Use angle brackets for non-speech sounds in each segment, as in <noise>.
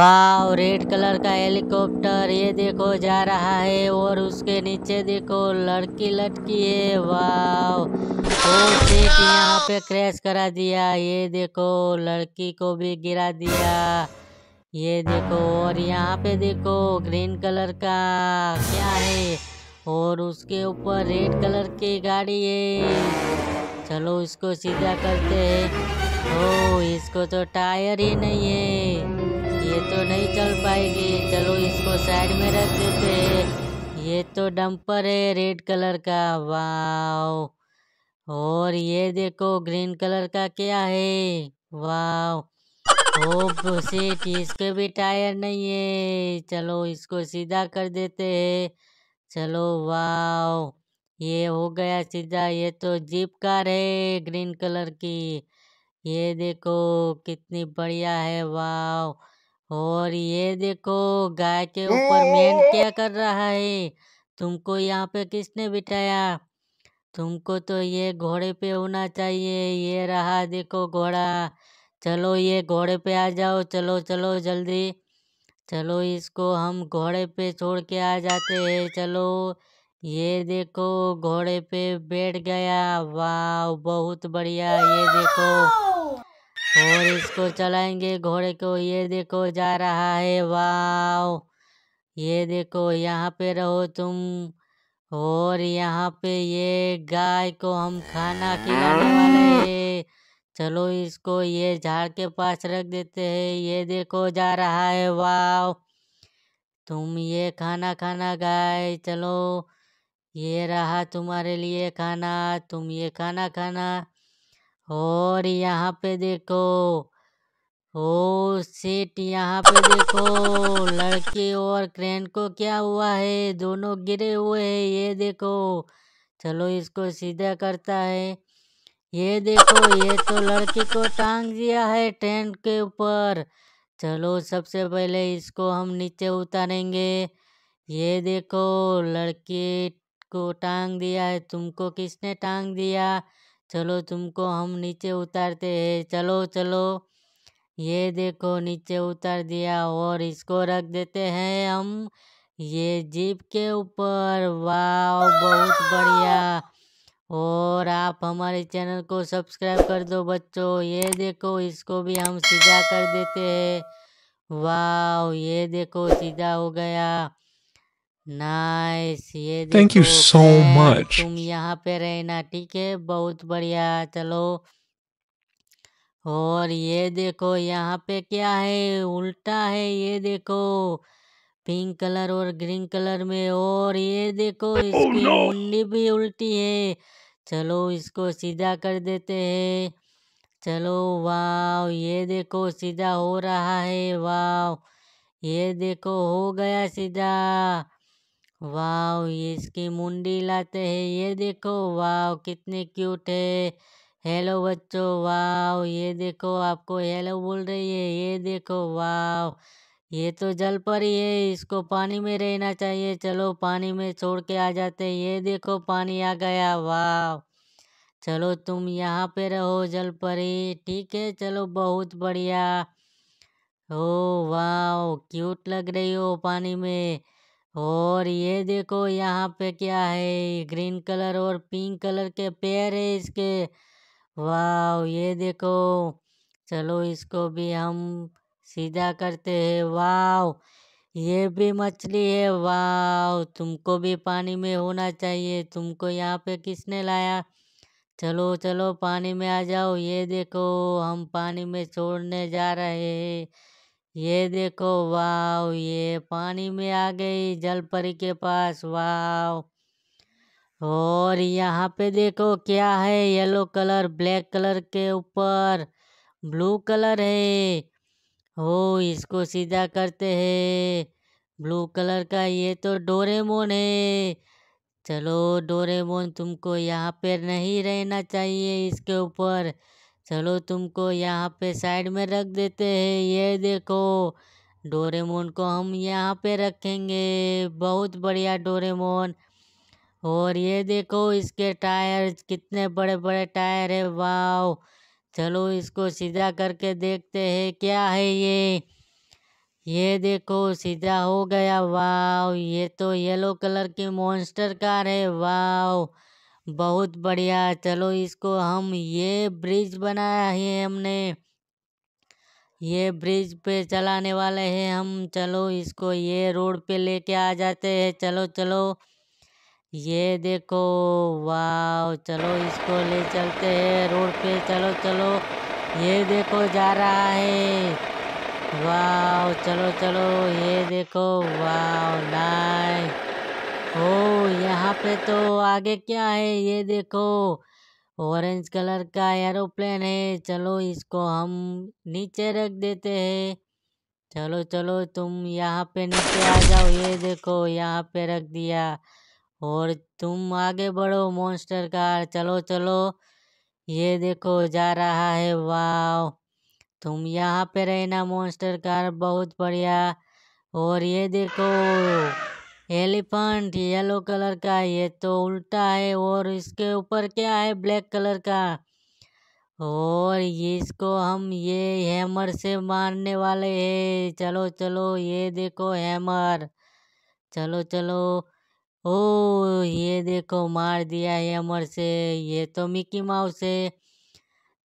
Wow red colour का helicopter ये देखो जा रहा है और उसके नीचे देखो लड़की लटकी है वाओ तो यहाँ पे क्रैश करा दिया ये देखो लड़की को भी गिरा दिया ये देखो और यहाँ पे देखो ग्रीन कलर का क्या है और उसके ऊपर रेड कलर की गाड़ी है चलो इसको सीधा करते हैं ओ इसको तो टायर ही नहीं है ये तो नहीं चल पाएगी चलो इसको साइड में रख देते हैं ये तो डंपर है रेड कलर का वाव और ये देखो ग्रीन कलर का क्या है वाव ओ सीट इसके भी टायर नहीं है चलो इसको सीधा कर देते हैं चलो वाव ये हो गया सीधा ये तो जीप कार है ग्रीन कलर की ये देखो कितनी बढ़िया है वाव और ये देखो गाय के ऊपर मैन <laughs> क्या कर रहा है तुमको यहाँ पे किसने बिठाया तुमको तो ये घोड़े पे होना चाहिए ये रहा देखो घोड़ा चलो ये घोड़े पे आ जाओ चलो चलो जल्दी चलो इसको हम घोड़े पे छोड़ के आ जाते हैं चलो ये देखो घोड़े पे बैठ गया वाह बहुत बढ़िया ये देखो और इसको चलाएंगे घोड़े को ये देखो जा रहा है वाओ ये देखो यहाँ पे रहो तुम और यहाँ पे ये गाय को हम खाना खिलाने वाले हैं चलो इसको ये झाड़ के पास रख देते हैं ये देखो जा रहा है वाव तुम ये खाना खाना गाय चलो ये रहा तुम्हारे लिए खाना तुम ये खाना खाना और यहाँ पे देखो ओ सेट यहाँ पे देखो लड़के और क्रेन को क्या हुआ है दोनों गिरे हुए हैं ये देखो चलो इसको सीधा करता है ये देखो ये तो लड़के को टांग दिया है ट्रेन के ऊपर चलो सबसे पहले इसको हम नीचे उतारेंगे ये देखो लड़के को टांग दिया है तुमको किसने टांग दिया चलो तुमको हम नीचे उतारते हैं चलो चलो ये देखो नीचे उतार दिया और इसको रख देते हैं हम ये जीप के ऊपर वाह बहुत बढ़िया और आप हमारे चैनल को सब्सक्राइब कर दो बच्चों ये देखो इसको भी हम सीधा कर देते हैं वाह ये देखो सीधा हो गया नाइस ये थैंक यू सो मच तुम यहाँ पे रहना ठीक है बहुत बढ़िया चलो और ये देखो यहाँ पे क्या है उल्टा है ये देखो पिंक कलर और ग्रीन कलर में और ये देखो oh, इसकी इसकी no. मुंडी भी उल्टी है चलो इसको सीधा कर देते हैं चलो वाव ये देखो सीधा हो रहा है वाव ये देखो हो गया सीधा वाओ ये इसकी मुंडी लाते हैं ये देखो वाओ कितने क्यूट है हेलो बच्चों वाओ ये देखो आपको हेलो बोल रही है ये देखो वाओ ये तो जल पर ही है इसको पानी में रहना चाहिए चलो पानी में छोड़ के आ जाते ये देखो पानी आ गया वाह चलो तुम यहाँ पे रहो जल पर ही ठीक है चलो बहुत बढ़िया ओ वाह क्यूट लग रही हो पानी में और ये देखो यहाँ पे क्या है ग्रीन कलर और पिंक कलर के पेड़ है इसके वाह ये देखो चलो इसको भी हम सीधा करते हैं वाह ये भी मछली है वाह तुमको भी पानी में होना चाहिए तुमको यहाँ पे किसने लाया चलो चलो पानी में आ जाओ ये देखो हम पानी में छोड़ने जा रहे हैं ये देखो वाव ये पानी में आ गई जल परी के पास वाव और यहाँ पे देखो क्या है येलो कलर ब्लैक कलर के ऊपर ब्लू कलर है हो इसको सीधा करते हैं ब्लू कलर का ये तो डोरेमोन है चलो डोरेमोन तुमको यहाँ पे नहीं रहना चाहिए इसके ऊपर चलो तुमको यहाँ पे साइड में रख देते हैं ये देखो डोरेमोन को हम यहाँ पे रखेंगे बहुत बढ़िया डोरेमोन और ये देखो इसके टायर कितने बड़े बड़े टायर है वाव चलो इसको सीधा करके देखते हैं क्या है ये ये देखो सीधा हो गया वाव ये तो येलो कलर की मॉन्स्टर कार है वाव बहुत बढ़िया चलो इसको हम ये ब्रिज बनाया है हमने ये ब्रिज पे चलाने वाले हैं हम चलो इसको ये रोड पे लेके आ जाते हैं चलो चलो ये देखो वाह चलो इसको ले चलते हैं रोड पे चलो चलो ये देखो जा रहा है वाह चलो चलो ये देखो वाह नाइस ओ यहाँ पे तो आगे क्या है ये देखो ऑरेंज कलर का एरोप्लेन है चलो इसको हम नीचे रख देते हैं चलो चलो तुम यहाँ पे नीचे आ जाओ ये देखो यहाँ पे रख दिया और तुम आगे बढ़ो मॉन्स्टर कार चलो चलो ये देखो जा रहा है वाव तुम यहाँ पे रहना मॉन्स्टर कार बहुत बढ़िया और ये देखो एलिफेंट येलो कलर का ये तो उल्टा है और इसके ऊपर क्या है ब्लैक कलर का और ये इसको हम ये हैमर से मारने वाले हैं चलो चलो ये देखो हैमर चलो चलो ओ ये देखो मार दिया हैमर से ये तो मिकी माउस है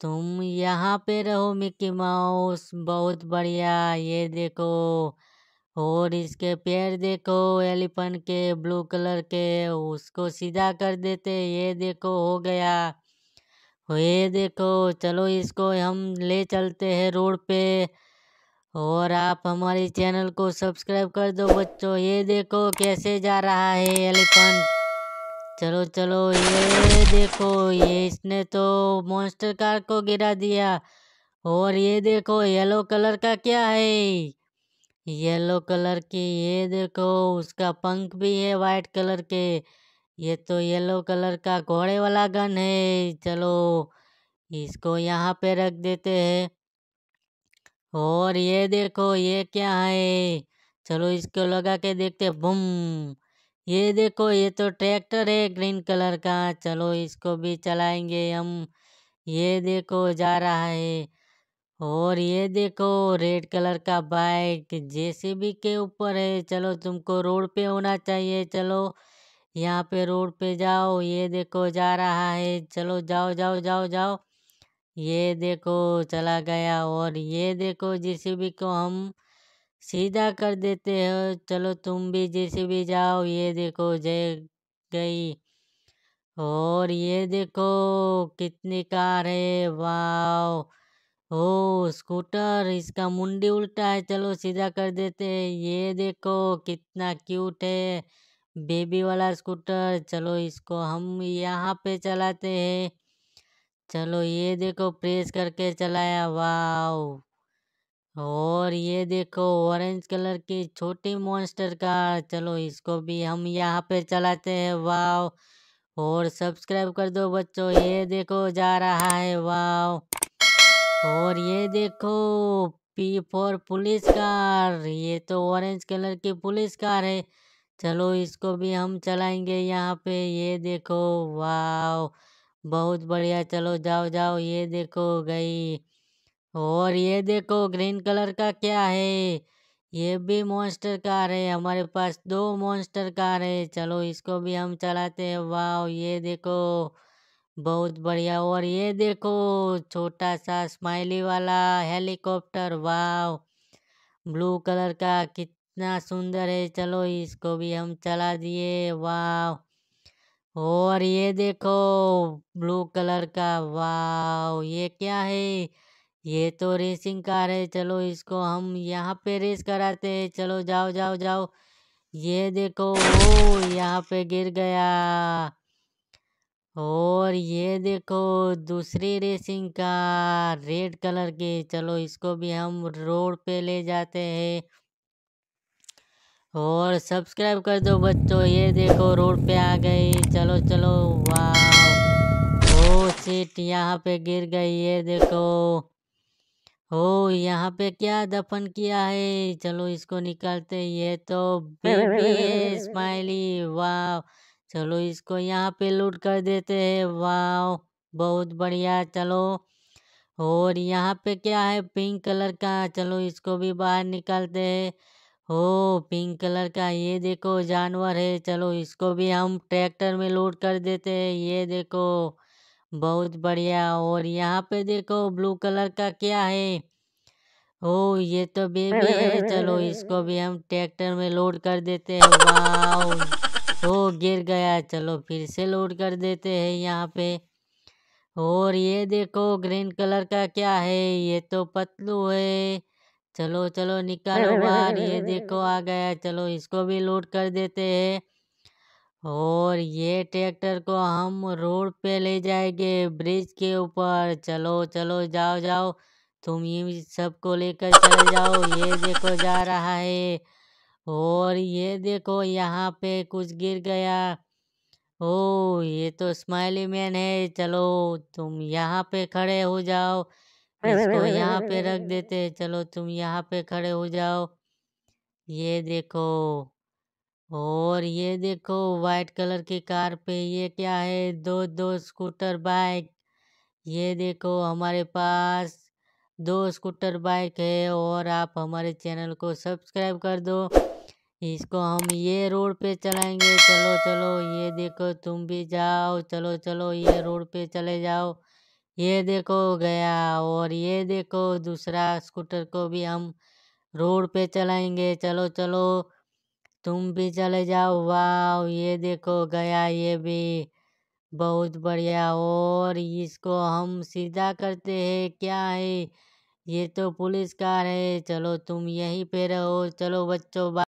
तुम यहाँ पे रहो मिकी माउस बहुत बढ़िया ये देखो और इसके पैर देखो एलिफेंट के ब्लू कलर के उसको सीधा कर देते ये देखो हो गया ये देखो चलो इसको हम ले चलते हैं रोड पे और आप हमारे चैनल को सब्सक्राइब कर दो बच्चों ये देखो कैसे जा रहा है एलिफेंट चलो चलो ये देखो ये इसने तो मॉन्स्टर कार को गिरा दिया और ये देखो येलो कलर का क्या है येलो कलर की ये देखो उसका पंख भी है वाइट कलर के ये तो येलो कलर का घोड़े वाला गन है चलो इसको यहाँ पे रख देते हैं और ये देखो ये क्या है चलो इसको लगा के देखते बुम ये देखो ये तो ट्रैक्टर है ग्रीन कलर का चलो इसको भी चलाएंगे हम ये देखो जा रहा है और ये देखो रेड कलर का बाइक जेसीबी के ऊपर है चलो तुमको रोड पे होना चाहिए चलो यहाँ पे रोड पे जाओ ये देखो जा रहा है चलो जाओ जाओ जाओ जाओ ये देखो चला गया और ये देखो जेसीबी को हम सीधा कर देते हो चलो तुम भी जेसीबी जाओ ये देखो जय गई और ये देखो कितनी कार है वाह ओह स्कूटर इसका मुंडी उल्टा है चलो सीधा कर देते हैं ये देखो कितना क्यूट है बेबी वाला स्कूटर चलो इसको हम यहाँ पे चलाते हैं चलो ये देखो प्रेस करके चलाया वाव और ये देखो ऑरेंज कलर की छोटी मॉन्स्टर कार चलो इसको भी हम यहाँ पे चलाते हैं वाव और सब्सक्राइब कर दो बच्चों ये देखो जा रहा है वाव और ये देखो पी फोर पुलिस कार ये तो ऑरेंज कलर की पुलिस कार है चलो इसको भी हम चलाएंगे यहाँ पे ये देखो वाह बहुत बढ़िया चलो जाओ जाओ ये देखो गई और ये देखो ग्रीन कलर का क्या है ये भी मॉन्स्टर कार है हमारे पास दो मॉन्स्टर कार है चलो इसको भी हम चलाते हैं वाह ये देखो बहुत बढ़िया और ये देखो छोटा सा स्माइली वाला हेलीकॉप्टर वाव ब्लू कलर का कितना सुंदर है चलो इसको भी हम चला दिए वाव और ये देखो ब्लू कलर का वाव ये क्या है ये तो रेसिंग कार है चलो इसको हम यहाँ पे रेस कराते हैं चलो जाओ जाओ जाओ ये देखो ओ यहाँ पे गिर गया और ये देखो दूसरी रेसिंग कार रेड कलर की चलो इसको भी हम रोड पे ले जाते हैं और सब्सक्राइब कर दो बच्चों ये देखो रोड पे आ गई चलो चलो वाह ओ सीट यहाँ पे गिर गई ये देखो हो यहाँ पे क्या दफन किया है चलो इसको निकालते ये तो बेबी स्माइली वाह चलो इसको यहाँ पे लोड कर देते हैं वाह बहुत बढ़िया चलो और यहाँ पे क्या है पिंक कलर का चलो इसको भी बाहर निकालते हैं हो पिंक कलर का ये देखो जानवर है चलो इसको भी हम ट्रैक्टर में लोड कर देते हैं ये देखो बहुत बढ़िया और यहाँ पे देखो ब्लू कलर का क्या है हो ये तो बेबी है चलो इसको भी हम ट्रैक्टर में लोड कर देते हैं वाह गिर गया चलो फिर से लोड कर देते हैं यहाँ पे और ये देखो ग्रीन कलर का क्या है ये तो पतलू है चलो चलो निकालो बाहर ये देखो आ गया चलो इसको भी लोड कर देते हैं और ये ट्रैक्टर को हम रोड पे ले जाएंगे ब्रिज के ऊपर चलो चलो जाओ जाओ तुम ये सबको लेकर चले जाओ ये देखो जा रहा है और ये देखो यहाँ पे कुछ गिर गया ओ ये तो स्माइली मैन है चलो तुम यहाँ पे खड़े हो जाओ इसको यहाँ पे रख देते चलो तुम यहाँ पे खड़े हो जाओ ये देखो और ये देखो वाइट कलर की कार पे ये क्या है दो दो स्कूटर बाइक ये देखो हमारे पास दो स्कूटर बाइक है और आप हमारे चैनल को सब्सक्राइब कर दो इसको हम ये रोड पे चलाएंगे चलो चलो ये देखो तुम भी जाओ चलो चलो ये रोड पे चले जाओ ये देखो गया और ये देखो दूसरा स्कूटर को भी हम रोड पे चलाएंगे चलो चलो तुम भी चले जाओ वाह ये देखो गया ये भी बहुत बढ़िया और इसको हम सीधा करते हैं क्या है ये तो पुलिस कार है चलो तुम यहीं पे रहो चलो बच्चों